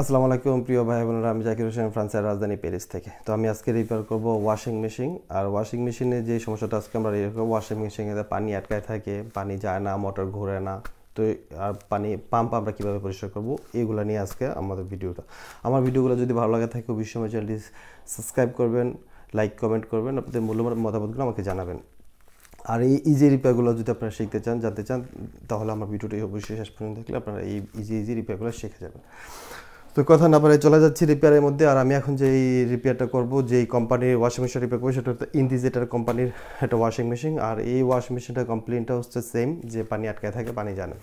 আসসালামু আলাইকুম প্রিয় ভাই বোনেরা আমি জাকির হোসেন ফ্রান্সের রাজধানী প্যারিস থেকে তো আমি আজকে রিপেয়ার করব ওয়াশিং মেশিন আর ওয়াশিং মেশিনে যে সমস্যাটা আজকে আমরা রিপেয়ার করবো ওয়াশিং মেশিনে পানি আটকায় থাকে পানি যায় না মোটর ঘুরে না তো আর পানি পাম্প আমরা কীভাবে পরিষ্কার করব এগুলো নিয়ে আজকে আমাদের ভিডিওটা আমার ভিডিওগুলো যদি ভালো লাগে থাকে অবশ্যই আমার চ্যানেলটি সাবস্ক্রাইব করবেন লাইক কমেন্ট করবেন আপনাদের মূল্যবান মতামতগুলো আমাকে জানাবেন আর এই ইজি রিপেয়ারগুলো যদি আপনারা শিখতে চান জানতে চান তাহলে আমার ভিডিওটি অবশ্যই শেষ পর্যন্ত দেখলে আপনারা এই ইজি ইজি রিপেয়ারগুলো শিখে যাবেন তো কথা না পারে চলে যাচ্ছি রিপেয়ারের মধ্যে আর আমি এখন যে রিপেয়ারটা করব যেই কোম্পানির ওয়াশিং মেশিন রিপেয়ার করবো সেটা হচ্ছে ইন্ডিজেটার কোম্পানির একটা ওয়াশিং মেশিন আর এই ওয়াশিং মেশিনটা কমপ্লেনটা হচ্ছে সেম যে পানি আটকায় থাকে পানি জানে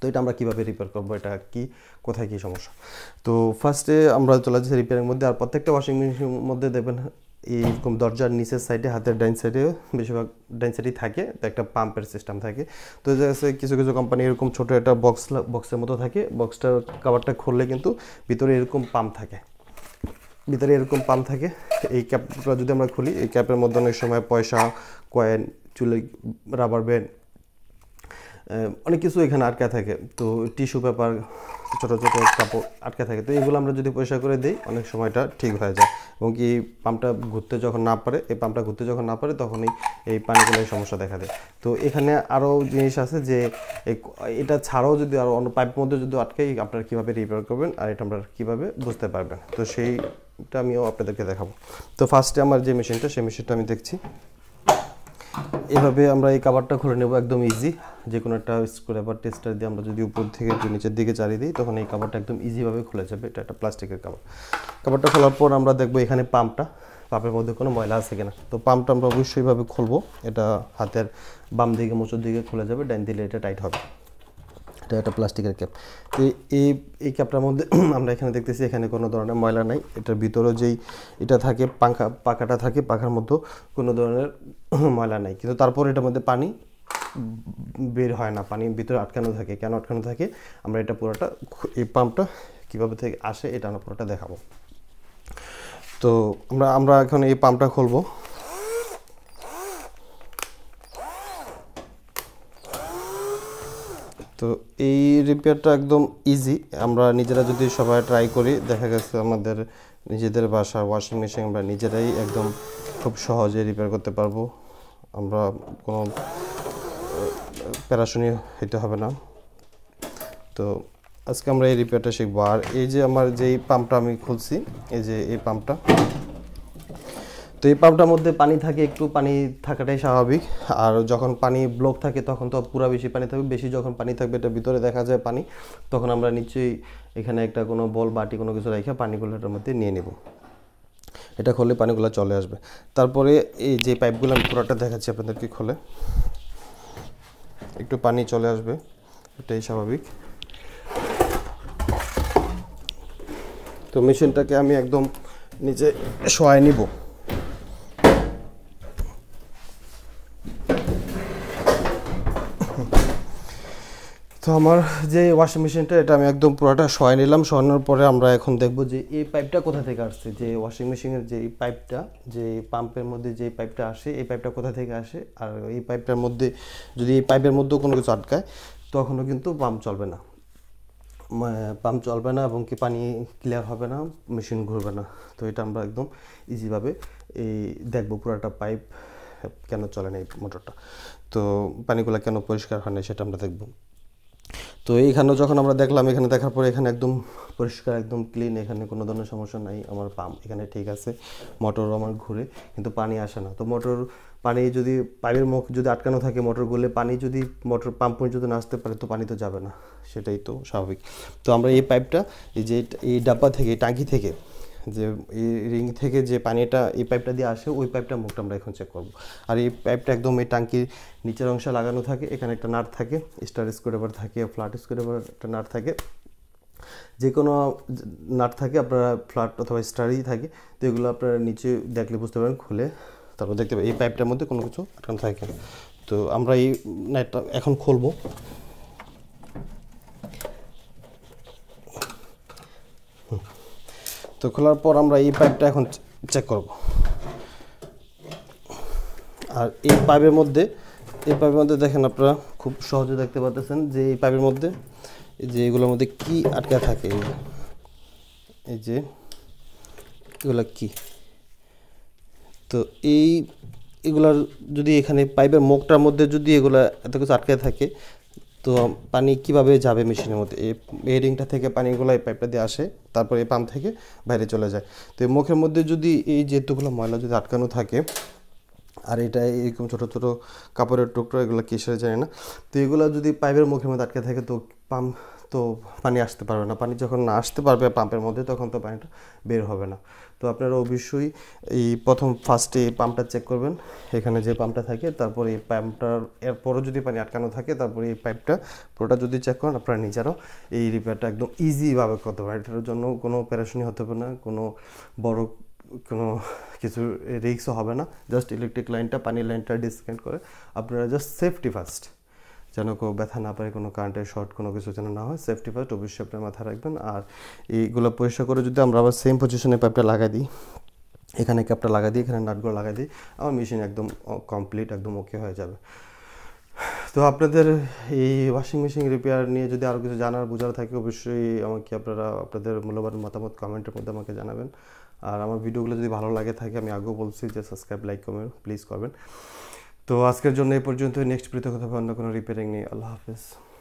তো এটা আমরা কীভাবে রিপেয়ার করবো এটা কি কোথায় কী সমস্যা তো ফার্স্টে আমরা চলে যাচ্ছি রিপেয়ারের মধ্যে আর প্রত্যেকটা ওয়াশিং মেশিনের মধ্যে দেবেন এইরকম দরজার নিচের সাইডে হাতের ডাইন সাইডে বেশিরভাগ ডাইন সাইডেই থাকে তো একটা পাম্পের সিস্টেম থাকে তো যাচ্ছে কিছু কিছু কোম্পানি এরকম ছোটো একটা বক্স বক্সের মতো থাকে বক্সটার কাভারটা খুললে কিন্তু ভিতরে এরকম পাম্প থাকে ভিতরে এরকম পাম্প থাকে এই ক্যাপটা যদি আমরা খুলি এই ক্যাপের মধ্যে অনেক সময় পয়সা কয়েন চুলের রাবার ব্যান্ড অনেক কিছু এখানে আটকা থাকে তো টিস্যু পেপার ছোটো ছোটো কাপড় আটকা থাকে তো এগুলো আমরা যদি পরিষ্কার করে দিই অনেক সময়টা ঠিক হয়ে যায় এবং কি পাম্পটা ঘুরতে যখন না পারে এই পাম্পটা ঘুরতে যখন না পারে তখনই এই পানিগুলো সমস্যা দেখা দেয় তো এখানে আরও জিনিস আছে যে এটা ছাড়াও যদি আরও অন্য পাইপের মধ্যে যদি আটকে আপনারা কীভাবে রিপেয়ার করবেন আর এটা আমরা কীভাবে বুঝতে পারবেন তো সেইটা আমিও আপনাদেরকে দেখাবো তো ফার্স্টে আমার যে মেশিনটা সেই মেশিনটা আমি দেখছি এভাবে আমরা এই কাভারটা খুলে নেব একদম ইজি যে কোনো একটা স্ক্রুড্রাইভার টেস্টার দিয়ে আমরা যদি উপর থেকে একটু নিচের দিকে চালিয়ে দিই তখন এই কাপড়টা একদম ইজিভাবে খুলে যাবে এটা একটা প্লাস্টিকের কাপড় কাপড়টা খোলার পর আমরা দেখবো এখানে পাম্পটা পাম্পের মধ্যে কোনো ময়লা আছে কিনা তো পাম্পটা আমরা অবশ্যইভাবে খুলবো এটা হাতের বাম দিকে মোচর দিকে খুলে যাবে ডাইন দিলে এটা টাইট হবে এটা একটা প্লাস্টিকের ক্যাপ তো এই এই ক্যাপটার মধ্যে আমরা এখানে দেখতেছি এখানে কোনো ধরনের ময়লা নাই এটার ভিতরেও যেই এটা থাকে পাখা পাখাটা থাকে পাখার মধ্যেও কোনো ধরনের ময়লা নাই কিন্তু তারপর এটার মধ্যে পানি বের হয় না পানি ভিতরে আটকানো থাকে কেন আটকানো থাকে আমরা এটা পুরোটা এই পাম্পটা কীভাবে থেকে আসে এটা আমরা পুরোটা দেখাবো তো আমরা আমরা এখন এই পাম্পটা খুলবো তো এই রিপেয়ারটা একদম ইজি আমরা নিজেরা যদি সবাই ট্রাই করি দেখা গেছে আমাদের নিজেদের বাসা ওয়াশিং মেশিন আমরা নিজেরাই একদম খুব সহজে রিপেয়ার করতে পারবো আমরা কোনো প্যারাশনি হইতে হবে না তো আজকে আমরা এই রিপেয়ারটা শিখবো আর এই যে আমার যেই পাম্পটা আমি খুলছি এই যে এই পাম্পটা তো এই পাম্পটার মধ্যে পানি থাকে একটু পানি থাকাটাই স্বাভাবিক আর যখন পানি ব্লক থাকে তখন তো পুরো বেশি পানি থাকবে বেশি যখন পানি থাকবে এটা ভিতরে দেখা যায় পানি তখন আমরা নিশ্চয়ই এখানে একটা কোনো বল বাটি কোনো কিছু রেখে পানিগুলো এটার মধ্যে নিয়ে নেব এটা খোলে পানিগুলো চলে আসবে তারপরে এই যে পাইপগুলো আমি পুরোটা দেখাচ্ছি আপনাদেরকে খোলে একটু পানি চলে আসবে এটাই স্বাভাবিক তো মেশিনটাকে আমি একদম নিচে শোয়ায় নিব তো আমার যে ওয়াশিং মেশিনটা এটা আমি একদম পুরোটা শোয়া নিলাম শোয়ানোর পরে আমরা এখন দেখব যে এই পাইপটা কোথা থেকে আসছে যে ওয়াশিং মেশিনের যে পাইপটা যে পাম্পের মধ্যে যে পাইপটা আসে এই পাইপটা কোথা থেকে আসে আর এই পাইপটার মধ্যে যদি এই পাইপের মধ্যেও কোনো কিছু আটকায় তখনও কিন্তু পাম্প চলবে না পাম্প চলবে না এবং কি পানি ক্লিয়ার হবে না মেশিন ঘুরবে না তো এটা আমরা একদম ইজিভাবে এই দেখবো পুরোটা পাইপ কেন চলে না এই মোটরটা তো পানিগুলো কেন পরিষ্কার হয় না সেটা আমরা দেখবো তো এইখানে যখন আমরা দেখলাম এখানে দেখার পরে এখানে একদম পরিষ্কার একদম ক্লিন এখানে কোনো ধরনের সমস্যা নাই আমার পাম্প এখানে ঠিক আছে মোটর আমার ঘুরে কিন্তু পানি আসে না তো মোটর পানি যদি পাইপের মুখ যদি আটকানো থাকে মোটর গুলে পানি যদি মোটর পাম্প যদি না আসতে পারে তো পানি তো যাবে না সেটাই তো স্বাভাবিক তো আমরা এই পাইপটা এই যে এই ডাব্বা থেকে এই টাঙ্কি থেকে যে এই রিং থেকে যে পানিটা এই পাইপটা দিয়ে আসে ওই পাইপটা মুখটা আমরা এখন চেক করবো আর এই পাইপটা একদম এই টাঙ্কির নিচের অংশে লাগানো থাকে এখানে একটা নাট থাকে স্টার স্ক্রুড্রাইভার থাকে ফ্ল্যাট স্ক্রুড্রাইভার একটা নাট থাকে যে কোনো নাট থাকে আপনারা ফ্ল্যাট অথবা স্টারই থাকে তো এগুলো আপনারা নিচে দেখলে বুঝতে পারেন খুলে তারপর দেখতে পাবেন এই পাইপটার মধ্যে কোনো কিছু আটকানো থাকে তো আমরা এই নাটটা এখন খুলবো তো খোলার পর আমরা এই পাইপটা এখন চেক করব আর এই পাইপের মধ্যে এই পাইপের মধ্যে দেখেন আপনারা খুব সহজে দেখতে পাচ্ছেন যে এই পাইপের মধ্যে যে এগুলোর মধ্যে কি আটকে থাকে এই যে এগুলো কি তো এই এগুলার যদি এখানে পাইপের মুখটার মধ্যে যদি এগুলো এত কিছু আটকে থাকে তো পানি কিভাবে যাবে মেশিনের মধ্যে এই রিংটা থেকে পানিগুলো এই পাইপটা দিয়ে আসে তারপর এই পাম্প থেকে বাইরে চলে যায় তো মুখের মধ্যে যদি এই যেহেতুগুলো ময়লা যদি আটকানো থাকে আর এটা এরকম ছোটো ছোটো কাপড়ের টুকরো এগুলো কিসের যায় না তো এগুলো যদি পাইপের মুখের মধ্যে আটকে থাকে তো পাম্প তো পানি আসতে পারবে না পানি যখন না আসতে পারবে পাম্পের মধ্যে তখন তো পানিটা বের হবে না তো আপনারা অবশ্যই এই প্রথম ফার্স্টে এই পাম্পটা চেক করবেন এখানে যে পাম্পটা থাকে তারপরে এই পাম্পটার এরপরও যদি পানি আটকানো থাকে তারপরে এই পাইপটা পুরোটা যদি চেক করেন আপনারা নিজেরাও এই রিপেয়ারটা একদম ইজিভাবে করতে পারেন এটার জন্য কোনো প্যারাশনি হতে পারে না কোনো বড় কোনো কিছু রিক্সও হবে না জাস্ট ইলেকট্রিক লাইনটা পানির লাইনটা ডিসকানেক্ট করে আপনারা জাস্ট সেফটি ফার্স্ট যেন কেউ ব্যথা না পায় কোনো কারেন্টের শর্ট কোনো কিছু যেন না হয় সেফটি ফার্স্ট অবশ্যই আপনার মাথায় রাখবেন আর এইগুলো পরিষ্কার করে যদি আমরা আবার সেম পজিশনে পাইপটা লাগাই দিই এখানে ক্যাপটা লাগাই দিই এখানে নাটগুলো লাগাই দিই আমার মেশিন একদম কমপ্লিট একদম ওকে হয়ে যাবে তো আপনাদের এই ওয়াশিং মেশিন রিপেয়ার নিয়ে যদি আরও কিছু জানার বোঝার থাকে অবশ্যই আমাকে আপনারা আপনাদের মূল্যবান মতামত কমেন্টের মধ্যে আমাকে জানাবেন আর আমার ভিডিওগুলো যদি ভালো লাগে থাকে আমি আগেও বলছি যে সাবস্ক্রাইব লাইক কমেন্ট প্লিজ করবেন তো আজকের জন্য এই পর্যন্ত নেক্সট বৃত্ত কথা অন্য কোনো রিপেয়ারিং নেই আল্লাহ হাফেজ